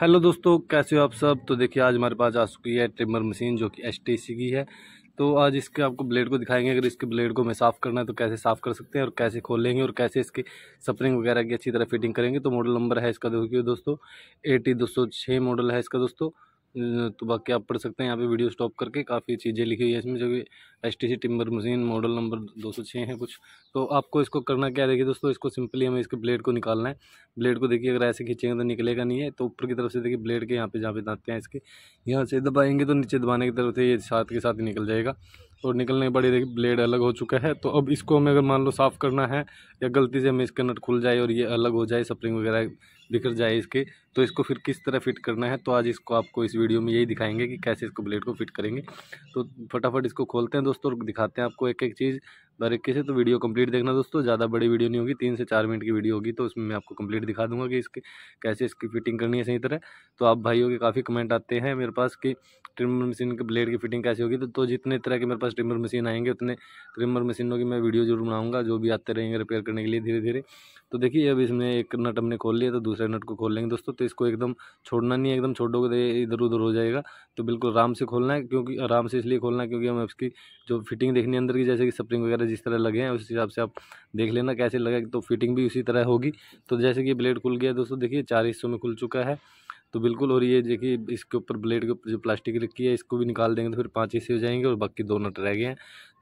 hello दोस्तों कैसे हो आप सब तो देखिए आज हमारे पास आ चुकी है ट्रिमर मशीन जो कि एच की है तो आज इसके आपको ब्लेड को दिखाएंगे अगर इसके ब्लेड को हमें साफ़ करना है तो कैसे साफ़ कर सकते हैं और कैसे खोलेंगे और कैसे इसकी सप्रिंग वगैरह की अच्छी तरह फिटिंग करेंगे तो मॉडल नंबर है इसका देखिए दोस्तों एटी दो मॉडल है इसका दोस्तों तो बाकी आप पढ़ सकते हैं यहाँ पे वीडियो स्टॉप करके काफ़ी चीज़ें लिखी हुई है इसमें जो कि S T C timber machine model number दो सौ छः है कुछ तो आपको इसको करना क्या देखिए दोस्तों इसको सिंपली हमें इसके ब्लेड को निकालना है ब्लेड को देखिए अगर ऐसे खींचेंगे तो निकलेगा नहीं है तो ऊपर की तरफ से देखिए ब्लेड के यहाँ पे जहाँ पे दाँते हैं इसके यहाँ से दबाएंगे तो नीचे दबाने की तरफ से ये साथ के साथ ही निकल जाएगा और तो निकलने पड़े देखिए ब्लेड अलग हो चुका है तो अब इसको हमें अगर मान लो साफ़ करना है या गलती से हमें इसका नट खुल जाए और ये अलग हो जाए स्प्रिंग वगैरह बिखर जाए इसके तो इसको फिर किस तरह फिट करना है तो आज इसको आपको इस वीडियो में यही दिखाएंगे कि कैसे इसको ब्लेड को फिट करेंगे तो फटाफट इसको खोलते हैं दोस्तों और दिखाते हैं आपको एक एक चीज़ बारीकी से तो वीडियो कंप्लीट देखना दोस्तों ज़्यादा बड़ी वीडियो नहीं होगी तीन से चार मिनट की वीडियो होगी तो उसमें मैं आपको कंप्लीट दिखा दूंगा कि इसके कैसे इसकी फिटिंग करनी है सही तरह तो आप भाइयों के काफ़ी कमेंट आते हैं मेरे पास कि ट्रिमर मशीन के ब्लेड की फिटिंग कैसे होगी तो, तो जितने तरह के मेरे पास ट्रिमर मशीन आएंगे उतने ट्रिमर मशीनों की मैं वीडियो जरूर बनाऊँगा जो भी आते रहेंगे रिपेयर करने के लिए धीरे धीरे तो देखिए अब इसमें एक नट हमने खोल लिया तो दूसरे नट को खोल लेंगे दोस्तों तो इसको एकदम छोड़ना नहीं है एकदम छोड़ोगे तो इधर उधर हो जाएगा तो बिल्कुल आराम से खोलना है क्योंकि आराम से इसलिए खोलना है क्योंकि हमें उसकी जो फिटिंग देखनी है अंदर की जैसे कि स्प्रिंग वगैरह तरह जिस तरह लगे हैं उस हिसाब से आप देख लेना कैसे लगा तो फिटिंग भी उसी तरह होगी तो जैसे कि ब्लेड खुल गया दोस्तों देखिए चार हिस्सों में खुल चुका है तो बिल्कुल और ये देखिए इसके ऊपर ब्लेड के ऊपर जो प्लास्टिक रखी है इसको भी निकाल देंगे तो फिर पाँच हिस्से हो जाएंगे और बाकी दो नट रह गए हैं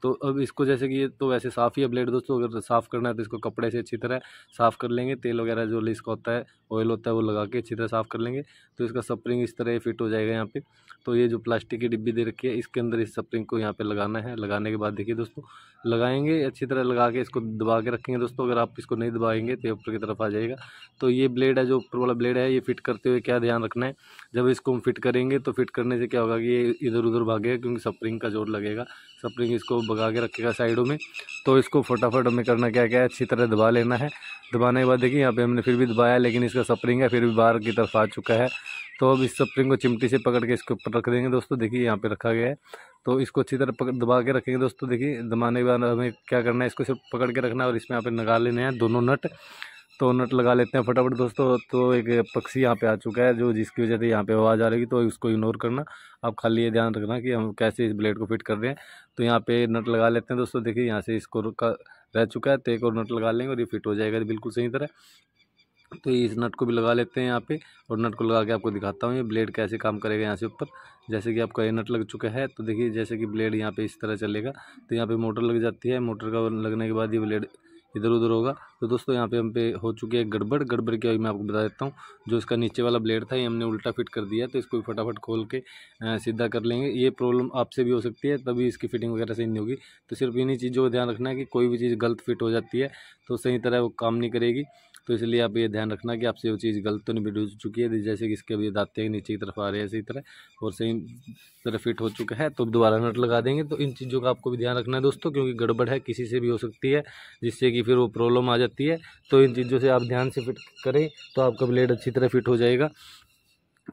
तो अब इसको जैसे कि ये तो वैसे साफ़ ही है ब्लेड दोस्तों अगर साफ़ करना है तो इसको कपड़े से अच्छी तरह साफ़ कर लेंगे तेल वगैरह जो लिस्क होता है ऑयल होता है वो लगा के अच्छी तरह साफ़ कर लेंगे तो इसका स्प्रिंग इस तरह फिट हो जाएगा यहाँ पे तो ये जो प्लास्टिक की डिब्बी दे रखी है इसके अंदर इस स्प्रिंग को यहाँ पर लगाना है लगाने के बाद देखिए दोस्तों लगाएंगे अच्छी तरह लगा के इसको दबा के रखेंगे दोस्तों अगर आप इसको नहीं दबाएंगे तो ऊपर की तरफ आ जाएगा तो ये ब्लेड है जो ऊपर वाला ब्लेड है ये फिट करते हुए क्या ध्यान रखना है जब इसको हम फिट करेंगे तो फिट करने से क्या होगा कि ये इधर उधर भागेगा क्योंकि स्प्रिंग का जोर लगेगा स्प्रिंग इसको भगा के रखेगा साइडों में तो इसको फटाफट हमें करना क्या क्या है अच्छी तरह दबा लेना है दबाने के बाद देखिए यहाँ पे हमने फिर भी दबाया लेकिन इसका स्प्रिंग है फिर भी बाहर की तरफ आ चुका है तो अब इस सपरिंग को चिमटी से पकड़ के इसके ऊपर रख देंगे दोस्तों देखिए यहाँ पे रखा गया है तो इसको अच्छी तरह पकड़ दबा के रखेंगे दोस्तों देखिए दबाने के बाद हमें क्या करना है इसको सिर्फ पकड़ के रखना है और इसमें यहाँ पे नगा लेने हैं दोनों नट तो नट लगा लेते हैं फटाफट दोस्तों तो एक पक्षी यहाँ पे आ चुका है जो जिसकी वजह से यहाँ पे आवाज़ आ रही तो उसको इग्नोर करना आप खाली ये ध्यान रखना कि हम कैसे इस ब्लेड को फिट कर रहे हैं तो यहाँ पे नट लगा लेते हैं दोस्तों देखिए यहाँ से इसको का रह चुका है तो एक और नट लगा लेंगे और ये फिट हो जाएगा बिल्कुल सही तरह तो इस नट को भी लगा लेते हैं यहाँ पे और नट को लगा के आपको दिखाता हूँ ये ब्लेड कैसे काम करेगा यहाँ से ऊपर जैसे कि आपका ये नट लग चुका है तो देखिए जैसे कि ब्लेड यहाँ पे इस तरह चलेगा तो यहाँ पे मोटर लग जाती है मोटर का लगने के बाद ये ब्लेड इधर उधर होगा तो दोस्तों यहाँ पे हम पे हो चुकी है गड़बड़ गड़बड़ क्या हुई मैं आपको बता देता हूँ जो इसका नीचे वाला ब्लेड था ये हमने उल्टा फिट कर दिया तो इसको भी फटाफट खोल के सीधा कर लेंगे ये प्रॉब्लम आपसे भी हो सकती है तभी इसकी फिटिंग वगैरह सही नहीं होगी तो सिर्फ इन्हीं चीज़ों का ध्यान रखना है कि कोई भी चीज़ गलत फिट हो जाती है तो सही तरह वो काम नहीं करेगी तो इसलिए आप ये ध्यान रखना कि आपसे वो चीज़ गलत तो नहीं बिट हो चुकी है जैसे कि इसके अभी दाते हैं नीचे की तरफ आ रहे हैं इसी तरह और सही तरह फिट हो चुका है तो दोबारा नट लगा देंगे तो इन चीज़ों का आपको भी ध्यान रखना है दोस्तों क्योंकि गड़बड़ है किसी से भी हो सकती है जिससे कि फिर वो प्रॉब्लम आ जाती है तो इन चीज़ों से आप ध्यान से फिट करें तो आपका ब्लेड अच्छी तरह फिट हो जाएगा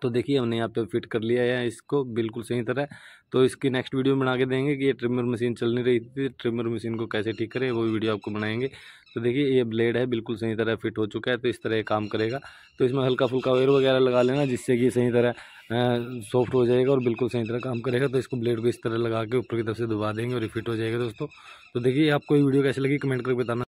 तो देखिए हमने यहाँ पे फिट कर लिया है इसको बिल्कुल सही तरह तो इसकी नेक्स्ट वीडियो बना के देंगे कि ये ट्रिमर मशीन चल नहीं रही थी ट्रिमर मशीन को कैसे ठीक करें वो वीडियो आपको बनाएंगे तो देखिए ये ब्लेड है बिल्कुल सही तरह फिट हो चुका है तो इस तरह ये काम करेगा तो इसमें हल्का फुल्का वेयर वगैरह लगा लेना जिससे कि सही तरह सॉफ्ट हो जाएगा और बिल्कुल सही तरह काम करेगा तो इसको ब्लेड को इस तरह लगा के ऊपर की तरफ से दबा देंगे और ये फिट हो जाएगा दोस्तों तो देखिए आपको ये वीडियो कैसे लगी कमेंट करके बताना